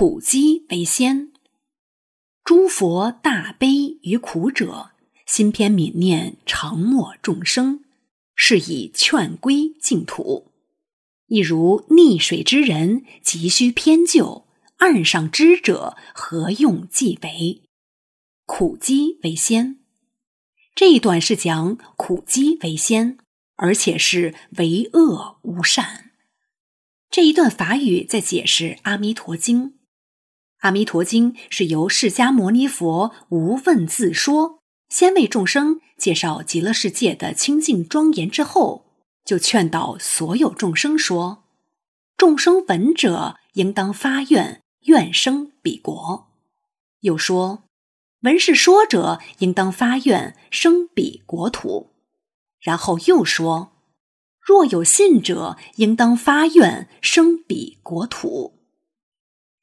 苦积为先，诸佛大悲于苦者，心偏泯念常莫众生，是以劝归净土。亦如溺水之人，急需偏救；岸上之者，何用计为？苦积为先，这一段是讲苦积为先，而且是为恶无善。这一段法语在解释《阿弥陀经》。《阿弥陀经》是由释迦牟尼佛无问自说，先为众生介绍极乐世界的清净庄严之后，就劝导所有众生说：“众生闻者，应当发愿，愿生彼国。”又说：“闻是说者，应当发愿生彼国土。”然后又说：“若有信者，应当发愿生彼国土。”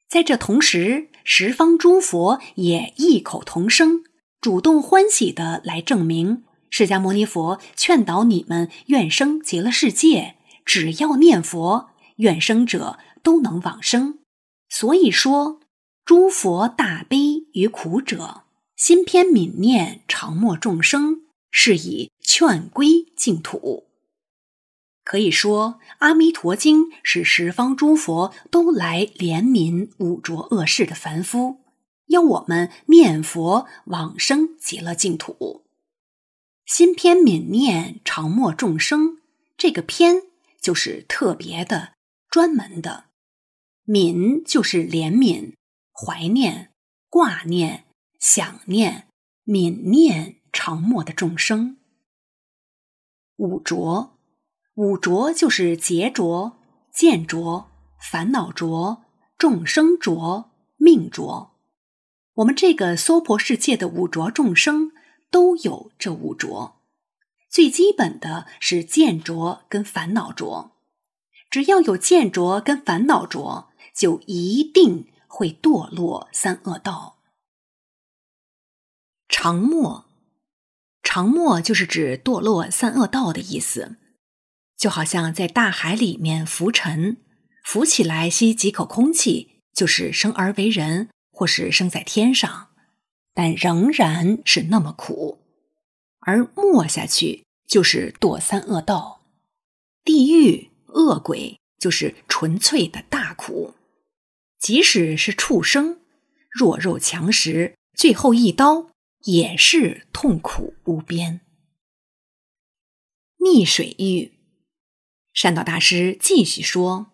在这同时，十方诸佛也异口同声，主动欢喜地来证明：释迦牟尼佛劝导你们愿生极乐世界，只要念佛，愿生者都能往生。所以说，诸佛大悲于苦者，心偏悯念常莫众生，是以劝归净土。可以说，《阿弥陀经》是十方诸佛都来怜悯五浊恶世的凡夫，要我们念佛往生极乐净土。心偏悯念常默众生，这个“偏”就是特别的、专门的，“悯”就是怜悯、怀念、挂念、想念，悯念常默的众生，五浊。五浊就是劫浊、见浊、烦恼浊、众生浊、命浊。我们这个娑婆世界的五浊众生都有这五浊，最基本的是见浊跟烦恼浊。只要有见浊跟烦恼浊，就一定会堕落三恶道。常末，常末就是指堕落三恶道的意思。就好像在大海里面浮沉，浮起来吸几口空气，就是生而为人，或是生在天上，但仍然是那么苦；而没下去就是堕三恶道，地狱恶鬼就是纯粹的大苦。即使是畜生，弱肉强食，最后一刀也是痛苦无边。溺水狱。善道大师继续说：“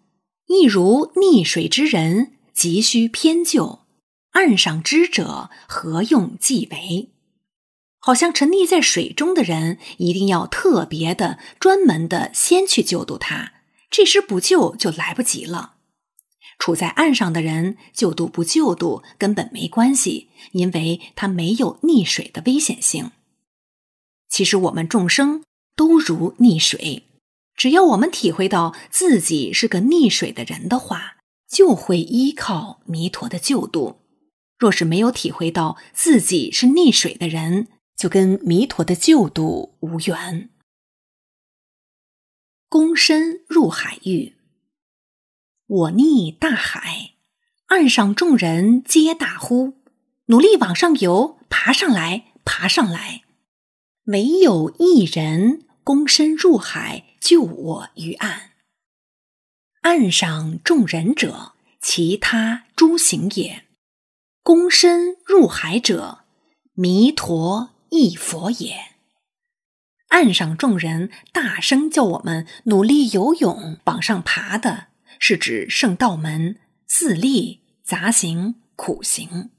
亦如溺水之人，急需偏救；岸上之者，何用计为？好像沉溺在水中的人，一定要特别的、专门的先去救度他，这时不救就来不及了。处在岸上的人，救度不救度根本没关系，因为他没有溺水的危险性。其实我们众生都如溺水。”只要我们体会到自己是个溺水的人的话，就会依靠弥陀的救度；若是没有体会到自己是溺水的人，就跟弥陀的救度无缘。躬身入海域，我溺大海，岸上众人皆大呼，努力往上游，爬上来，爬上来，唯有一人。躬身入海救我于岸，岸上众人者，其他诸行也；躬身入海者，弥陀亦佛也。岸上众人大声叫我们努力游泳往上爬的，是指圣道门自利杂行苦行；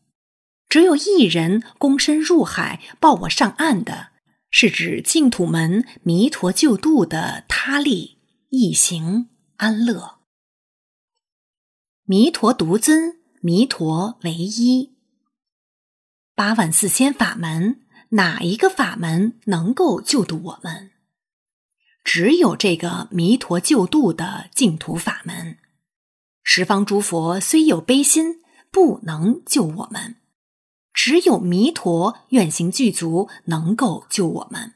只有一人躬身入海抱我上岸的。是指净土门弥陀救度的他力一行安乐，弥陀独尊，弥陀唯一。八万四千法门，哪一个法门能够救度我们？只有这个弥陀救度的净土法门。十方诸佛虽有悲心，不能救我们。只有弥陀愿行具足，能够救我们。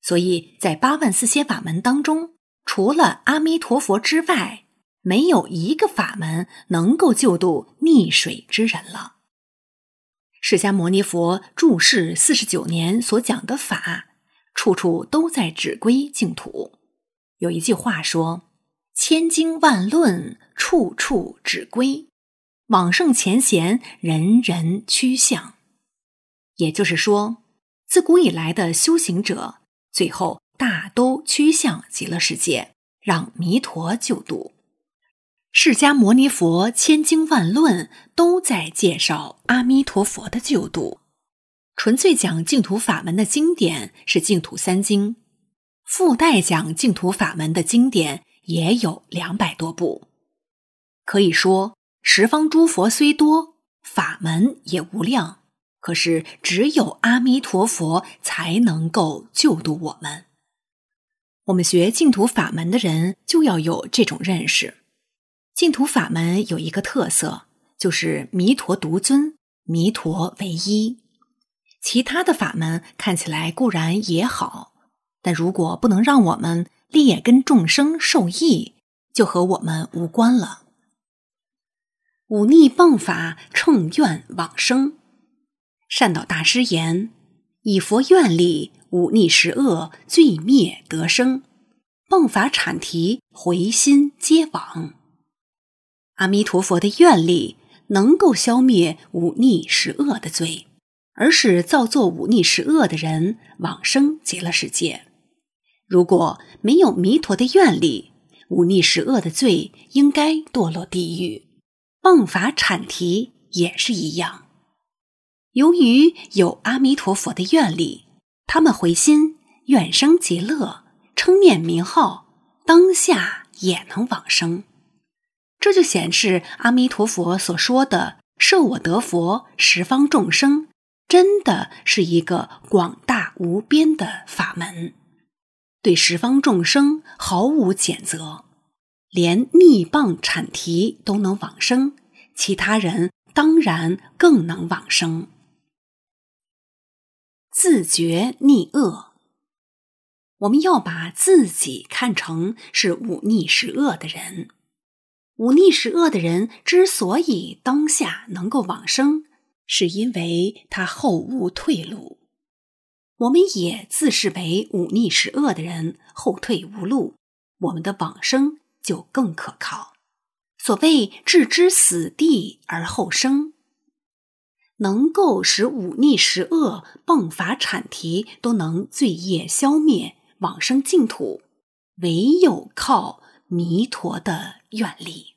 所以在八万四千法门当中，除了阿弥陀佛之外，没有一个法门能够救度溺水之人了。释迦牟尼佛注释四十九年所讲的法，处处都在指归净土。有一句话说：“千经万论，处处指归。”往圣前贤，人人趋向。也就是说，自古以来的修行者，最后大都趋向极乐世界，让弥陀救度。释迦牟尼佛千经万论都在介绍阿弥陀佛的救度。纯粹讲净土法门的经典是净土三经，附带讲净土法门的经典也有两百多部。可以说。十方诸佛虽多，法门也无量。可是只有阿弥陀佛才能够救度我们。我们学净土法门的人就要有这种认识。净土法门有一个特色，就是弥陀独尊，弥陀唯一。其他的法门看起来固然也好，但如果不能让我们劣根众生受益，就和我们无关了。忤逆谤法，称愿往生。善导大师言：“以佛愿力，忤逆十恶罪灭得生。谤法阐提，回心皆往。”阿弥陀佛的愿力能够消灭忤逆十恶的罪，而使造作忤逆十恶的人往生极乐世界。如果没有弥陀的愿力，忤逆十恶的罪应该堕落地狱。棒法阐提也是一样，由于有阿弥陀佛的愿力，他们回心愿生极乐，称念名号，当下也能往生。这就显示阿弥陀佛所说的“设我得佛，十方众生”，真的是一个广大无边的法门，对十方众生毫无谴责。连逆棒产提都能往生，其他人当然更能往生。自觉逆恶，我们要把自己看成是忤逆十恶的人。忤逆十恶的人之所以当下能够往生，是因为他后无退路。我们也自视为忤逆十恶的人，后退无路，我们的往生。就更可靠。所谓“置之死地而后生”，能够使忤逆、十恶、迸法、产提都能罪业消灭，往生净土，唯有靠弥陀的愿力。